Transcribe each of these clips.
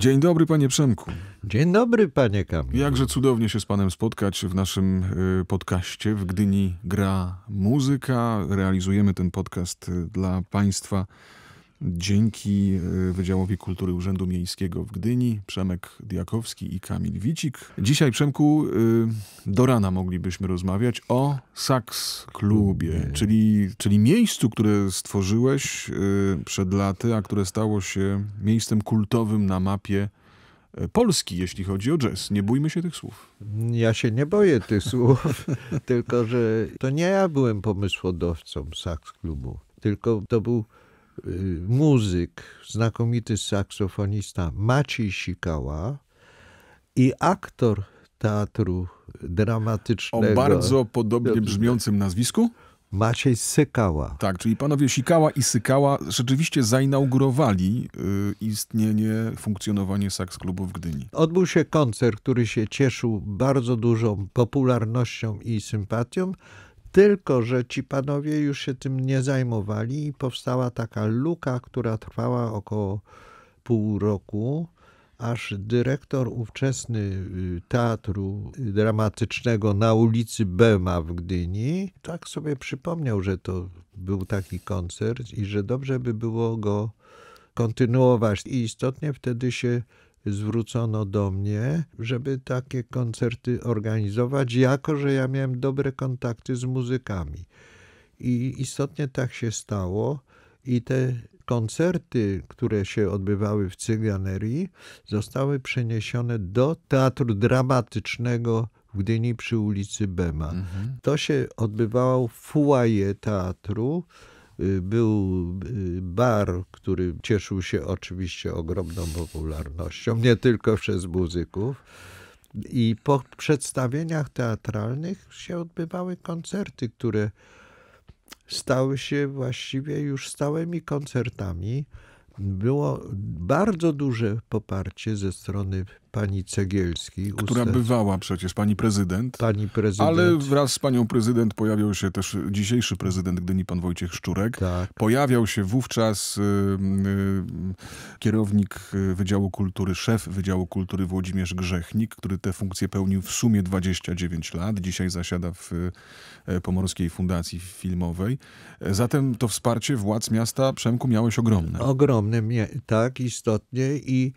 Dzień dobry, panie Przemku. Dzień dobry, panie Kamil. Jakże cudownie się z panem spotkać w naszym y, podcaście. W Gdyni gra muzyka. Realizujemy ten podcast y, dla państwa Dzięki y, Wydziałowi Kultury Urzędu Miejskiego w Gdyni, Przemek Diakowski i Kamil Wicik. Dzisiaj, Przemku, y, do rana moglibyśmy rozmawiać o Saks Klubie, czyli, czyli miejscu, które stworzyłeś y, przed laty, a które stało się miejscem kultowym na mapie Polski, jeśli chodzi o jazz. Nie bójmy się tych słów. Ja się nie boję tych słów, tylko że to nie ja byłem pomysłodawcą Saks Klubu, tylko to był Y, muzyk, znakomity saksofonista Maciej Sikała i aktor teatru dramatycznego. O bardzo podobnie brzmiącym nazwisku? Maciej Sykała. Tak, czyli panowie Sikała i Sykała rzeczywiście zainaugurowali y, istnienie, funkcjonowanie Saks Klubu w Gdyni. Odbył się koncert, który się cieszył bardzo dużą popularnością i sympatią. Tylko, że ci panowie już się tym nie zajmowali i powstała taka luka, która trwała około pół roku, aż dyrektor ówczesny y, teatru dramatycznego na ulicy Bema w Gdyni tak sobie przypomniał, że to był taki koncert i że dobrze by było go kontynuować. I istotnie wtedy się zwrócono do mnie, żeby takie koncerty organizować, jako że ja miałem dobre kontakty z muzykami. I istotnie tak się stało. I te koncerty, które się odbywały w Cyganerii, zostały przeniesione do teatru dramatycznego w Gdyni przy ulicy Bema. Mhm. To się odbywało w fuaje teatru. Y, był y, bar, który cieszył się oczywiście ogromną popularnością, nie tylko przez muzyków. I po przedstawieniach teatralnych się odbywały koncerty, które stały się właściwie już stałymi koncertami. Było bardzo duże poparcie ze strony pani Cegielski. Która bywała przecież pani prezydent. Pani prezydent. Ale wraz z panią prezydent pojawiał się też dzisiejszy prezydent Gdyni, pan Wojciech Szczurek. Tak. Pojawiał się wówczas y, y, kierownik y, Wydziału Kultury, szef Wydziału Kultury Włodzimierz Grzechnik, który tę funkcję pełnił w sumie 29 lat. Dzisiaj zasiada w e, Pomorskiej Fundacji Filmowej. E, zatem to wsparcie władz miasta Przemku miałeś ogromne. Ogromne, tak, istotnie. I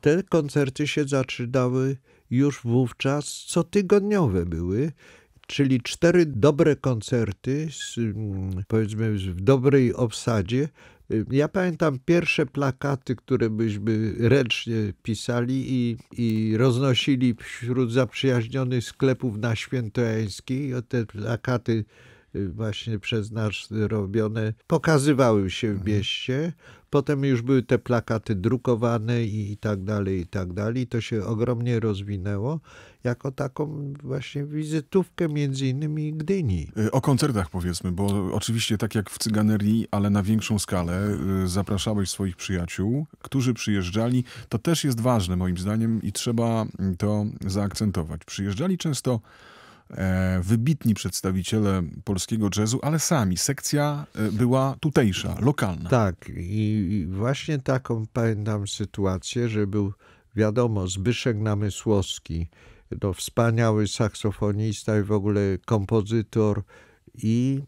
te koncerty się się zaczynały już wówczas cotygodniowe były, czyli cztery dobre koncerty, mm, powiedzmy w dobrej obsadzie. Ja pamiętam pierwsze plakaty, które byśmy ręcznie pisali i, i roznosili wśród zaprzyjaźnionych sklepów na Świętojańskiej. Te plakaty właśnie przez nas robione, pokazywały się w mhm. mieście. Potem już były te plakaty drukowane i, i tak dalej, i tak dalej. To się ogromnie rozwinęło jako taką właśnie wizytówkę między innymi Gdyni. Y, o koncertach powiedzmy, bo oczywiście tak jak w Cyganerii, ale na większą skalę y, zapraszałeś swoich przyjaciół, którzy przyjeżdżali. To też jest ważne moim zdaniem i trzeba to zaakcentować. Przyjeżdżali często E, wybitni przedstawiciele polskiego jazzu, ale sami. Sekcja e, była tutejsza, lokalna. Tak, i właśnie taką pamiętam sytuację, że był, wiadomo, Zbyszek Namysłowski, to no, wspaniały saksofonista i w ogóle kompozytor, i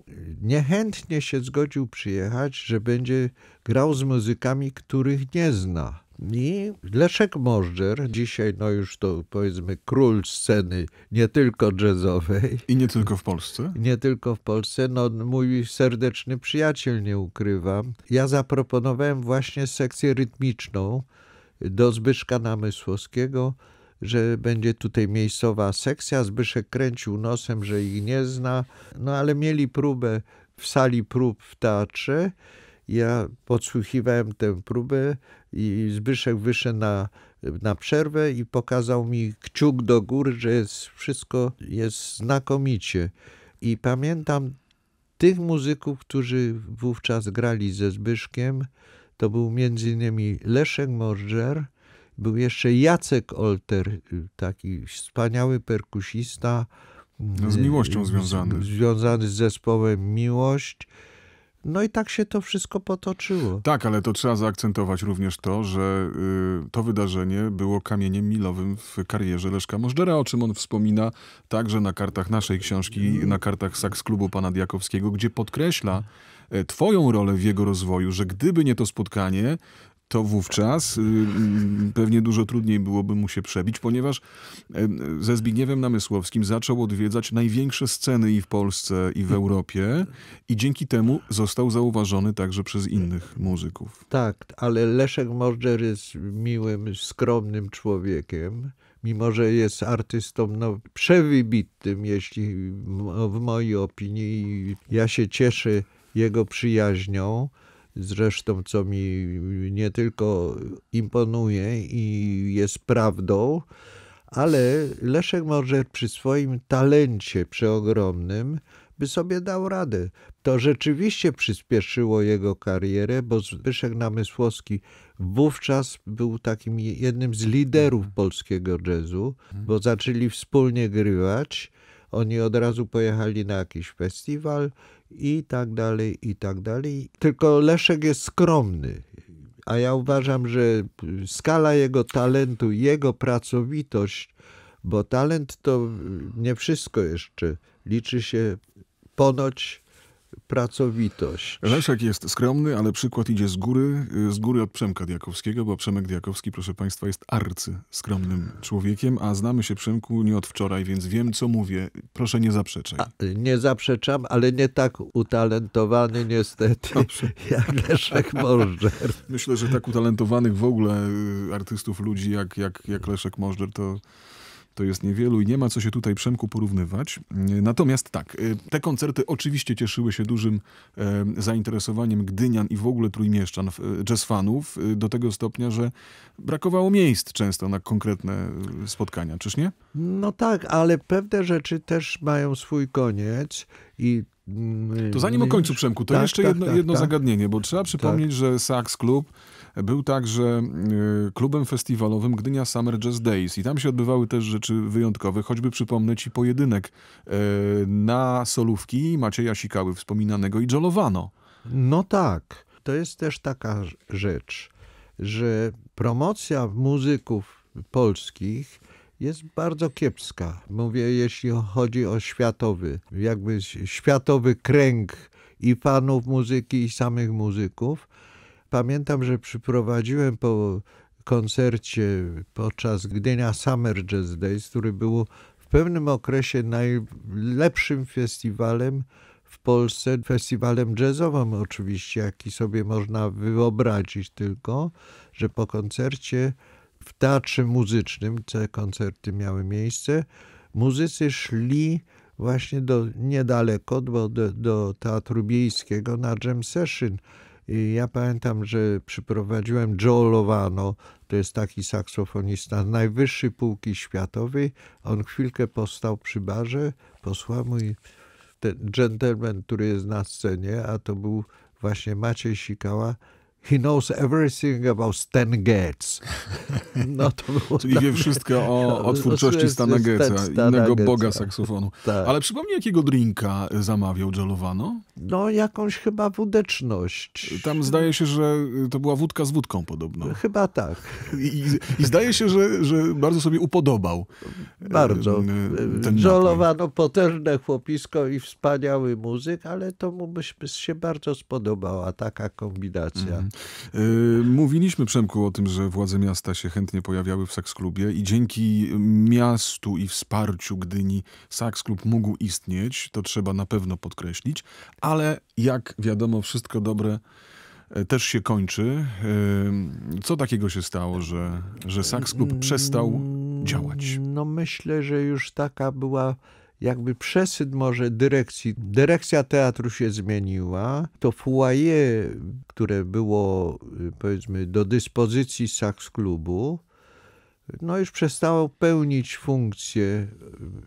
niechętnie się zgodził przyjechać, że będzie grał z muzykami, których nie zna. I Leszek Możdżer, dzisiaj no już to powiedzmy król sceny nie tylko jazzowej. I nie tylko w Polsce. Nie tylko w Polsce. No mój serdeczny przyjaciel, nie ukrywam. Ja zaproponowałem właśnie sekcję rytmiczną do Zbyszka Namysłowskiego, że będzie tutaj miejscowa sekcja. Zbyszek kręcił nosem, że ich nie zna. No ale mieli próbę w sali prób w teatrze ja podsłuchiwałem tę próbę i Zbyszek wyszedł na, na przerwę i pokazał mi kciuk do góry, że jest, wszystko jest znakomicie. I pamiętam tych muzyków, którzy wówczas grali ze Zbyszkiem. To był m.in. Leszek Morżer, był jeszcze Jacek Olter, taki wspaniały perkusista. No, z miłością związany. Z, związany z zespołem Miłość. No i tak się to wszystko potoczyło. Tak, ale to trzeba zaakcentować również to, że y, to wydarzenie było kamieniem milowym w karierze Leszka Możdżera, o czym on wspomina także na kartach naszej książki, mhm. na kartach Saks Klubu pana Diakowskiego, gdzie podkreśla, e, twoją rolę w jego rozwoju, że gdyby nie to spotkanie, to wówczas y, y, pewnie dużo trudniej byłoby mu się przebić, ponieważ y, ze Zbigniewem Namysłowskim zaczął odwiedzać największe sceny i w Polsce, i w Europie i dzięki temu został zauważony także przez innych muzyków. Tak, ale Leszek Morder jest miłym, skromnym człowiekiem mimo że jest artystą no, przewybitnym, jeśli w mojej opinii, ja się cieszę jego przyjaźnią, zresztą co mi nie tylko imponuje i jest prawdą, ale Leszek może przy swoim talencie przeogromnym by sobie dał radę. To rzeczywiście przyspieszyło jego karierę, bo Zbyszek Namysłowski wówczas był takim jednym z liderów mhm. polskiego jazzu, mhm. bo zaczęli wspólnie grywać. Oni od razu pojechali na jakiś festiwal i tak dalej, i tak dalej. Tylko Leszek jest skromny, a ja uważam, że skala jego talentu, jego pracowitość, bo talent to nie wszystko jeszcze liczy się ponoć pracowitość. Leszek jest skromny, ale przykład idzie z góry, y, z góry od Przemka Diakowskiego, bo Przemek Diakowski, proszę państwa, jest arcy skromnym człowiekiem, a znamy się Przemku nie od wczoraj, więc wiem, co mówię. Proszę nie zaprzeczaj. A, nie zaprzeczam, ale nie tak utalentowany niestety, Dobrze. jak Leszek Możdżer. Myślę, że tak utalentowanych w ogóle y, artystów, ludzi jak, jak, jak Leszek Możdżer to to jest niewielu i nie ma co się tutaj Przemku porównywać. Natomiast tak, y, te koncerty oczywiście cieszyły się dużym zainteresowaniem Gdynian i w ogóle Trójmieszczan, y, jazz fanów, y, do tego stopnia, że brakowało miejsc często na konkretne spotkania, czyż nie? No tak, ale pewne rzeczy też mają swój koniec i mm, to zanim o no końcu Przemku, to tak, jeszcze tak, jedno, tak, jedno tak. zagadnienie, bo trzeba tak. przypomnieć, że Saks Klub był także y, klubem festiwalowym Gdynia Summer Jazz Days i tam się odbywały też rzeczy wyjątkowe, choćby przypomnę ci pojedynek e, na solówki Macieja Sikały wspominanego i dżolowano. No tak, to jest też taka rzecz, że promocja muzyków polskich jest bardzo kiepska. Mówię, jeśli chodzi o światowy, jakby światowy kręg i fanów muzyki, i samych muzyków pamiętam, że przyprowadziłem po koncercie podczas Gdynia Summer Jazz Days, który był w pewnym okresie najlepszym festiwalem w Polsce, festiwalem jazzowym oczywiście, jaki sobie można wyobrazić tylko, że po koncercie w teatrze muzycznym, te koncerty miały miejsce, muzycy szli właśnie do, niedaleko do, do, do Teatru Biejskiego na jam session ja pamiętam, że przyprowadziłem Joe Lovano, to jest taki saksofonista najwyższej półki światowej. On chwilkę postał przy barze, posłał mój ten dżentelmen, który jest na scenie, a to był właśnie Maciej Sikała, He knows everything about Stan Getz. No, Czyli wie tak. wszystko o, o no, twórczości Stana Getza, innego boga saksofonu. Tak. Ale przypomnij, jakiego drinka zamawiał Jolowano? No, jakąś chyba wódeczność. Tam zdaje się, że to była wódka z wódką podobno. Chyba tak. I, i zdaje się, że, że bardzo sobie upodobał. E, bardzo. E, Jolowano potężne chłopisko i wspaniały muzyk, ale to mu by się bardzo spodobała taka kombinacja. Mm. Y, mówiliśmy, Przemku, o tym, że władze miasta się chętnie pojawiały w Saksklubie i dzięki miastu i wsparciu Gdyni Saksklub mógł istnieć, to trzeba na pewno podkreślić, ale jak wiadomo, wszystko dobre e, też się kończy. E, co takiego się stało, że, że Saks przestał działać? No myślę, że już taka była jakby przesyt może dyrekcji. Dyrekcja teatru się zmieniła. To foyer, które było y, powiedzmy do dyspozycji Saks Klubu, no już przestało pełnić funkcję y,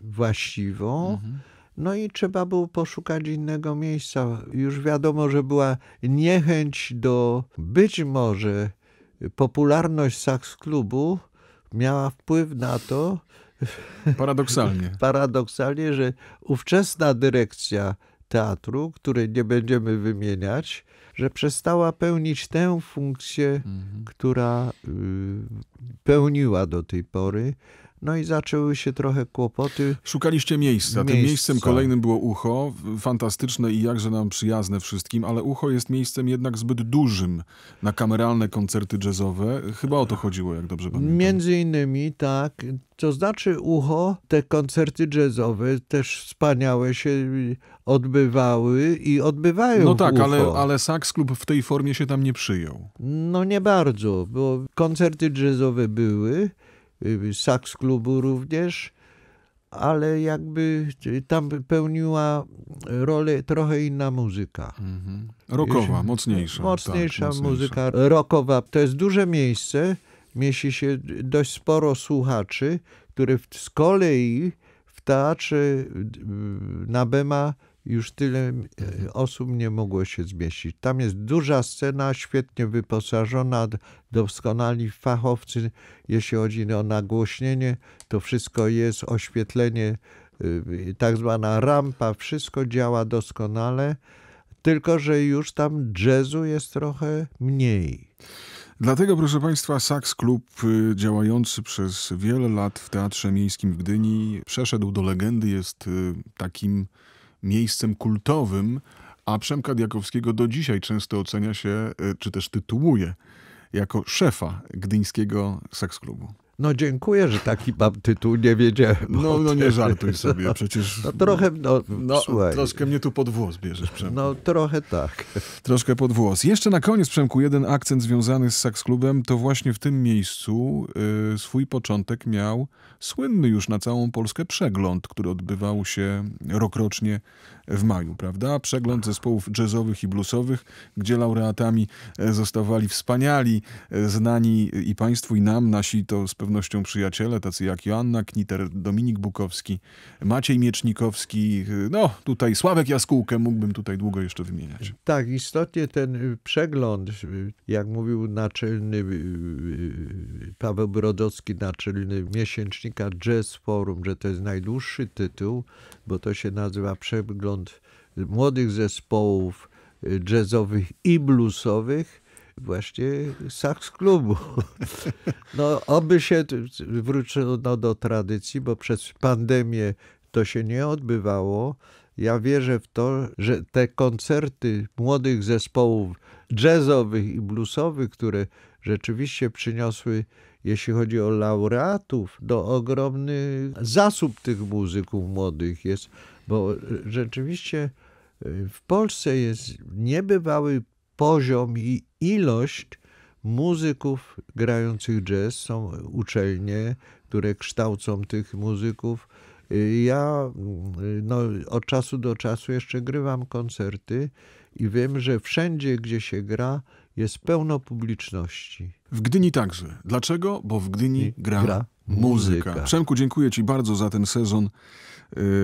właściwą. Mhm. No i trzeba było poszukać innego miejsca. Już wiadomo, że była niechęć do być może y, popularność Saks Klubu miała wpływ na to, Paradoksalnie. Paradoksalnie, że ówczesna dyrekcja teatru, której nie będziemy wymieniać, że przestała pełnić tę funkcję, mhm. która y, pełniła do tej pory, no i zaczęły się trochę kłopoty. Szukaliście miejsca. miejsca. miejscem kolejnym było ucho, fantastyczne i jakże nam przyjazne wszystkim, ale ucho jest miejscem jednak zbyt dużym na kameralne koncerty jazzowe. Chyba o to chodziło, jak dobrze pamiętam. Między innymi, tak. To znaczy ucho, te koncerty jazzowe też wspaniałe się odbywały i odbywają No tak, ale, ale Saks Klub w tej formie się tam nie przyjął. No nie bardzo, bo koncerty jazzowe były, Y, saks klubu również, ale jakby y, tam pełniła rolę trochę inna muzyka. Mhm. Rokowa, tak, mocniejsza. Mocniejsza, tak, muzyka rokowa. rockowa. To jest duże miejsce, mieści się dość sporo słuchaczy, które z kolei w teatrze y, Nabema już tyle e, osób nie mogło się zmieścić. Tam jest duża scena, świetnie wyposażona, doskonali fachowcy, jeśli chodzi o nagłośnienie, to wszystko jest, oświetlenie, e, tak zwana rampa, wszystko działa doskonale, tylko że już tam jazzu jest trochę mniej. Dlatego, proszę Państwa, Saks Klub, y, działający przez wiele lat w Teatrze Miejskim w Gdyni, przeszedł do legendy, jest y, takim miejscem kultowym, a Przemka Diakowskiego do dzisiaj często ocenia się, e, czy też tytułuje, jako szefa gdyńskiego seksklubu. No dziękuję, że taki mam tytuł, nie wiedziałem. No, no nie żartuj sobie, przecież... No trochę, no, no, no słuchaj. Troszkę mnie tu pod włos bierzesz, Przemku. No trochę tak. Troszkę pod włos. Jeszcze na koniec, Przemku, jeden akcent związany z Saks Clubem, to właśnie w tym miejscu y, swój początek miał słynny już na całą Polskę przegląd, który odbywał się rokrocznie w maju, prawda? Przegląd zespołów jazzowych i bluesowych, gdzie laureatami e, zostawali wspaniali, e, znani i państwu, i nam, nasi to z pewnością przyjaciele, tacy jak Joanna Kniter, Dominik Bukowski, Maciej Miecznikowski, no tutaj Sławek Jaskółkę mógłbym tutaj długo jeszcze wymieniać. Tak, istotnie ten y, przegląd, y, jak mówił naczelny y, Paweł Brodowski, naczelny miesięcznika Jazz Forum, że to jest najdłuższy tytuł, bo to się nazywa przegląd młodych zespołów jazzowych i bluesowych właśnie sax klubu. No, oby się wrócono do tradycji, bo przez pandemię to się nie odbywało. Ja wierzę w to, że te koncerty młodych zespołów jazzowych i bluesowych, które rzeczywiście przyniosły, jeśli chodzi o laureatów, do ogromny zasób tych muzyków młodych jest, bo rzeczywiście y, w Polsce jest niebywały poziom i ilość muzyków grających jazz. Są uczelnie, które kształcą tych muzyków. Y, ja y, no, od czasu do czasu jeszcze grywam koncerty i wiem, że wszędzie, gdzie się gra, jest pełno publiczności. W Gdyni także. Dlaczego? Bo w Gdyni gra, gra muzyka. muzyka. Przemku, dziękuję Ci bardzo za ten sezon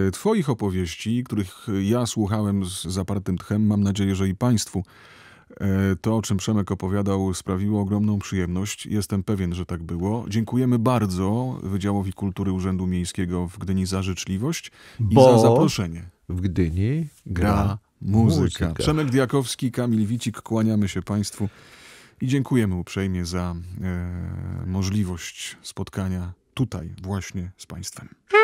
y, Twoich opowieści, których ja słuchałem z zapartym tchem. Mam nadzieję, że i Państwu E, to, o czym Przemek opowiadał, sprawiło ogromną przyjemność. Jestem pewien, że tak było. Dziękujemy bardzo Wydziałowi Kultury Urzędu Miejskiego w Gdyni za życzliwość i za zaproszenie. W Gdyni gra, gra muzyka. muzyka. Przemek Diakowski, Kamil Wicik, kłaniamy się Państwu i dziękujemy uprzejmie za e, możliwość spotkania tutaj właśnie z Państwem.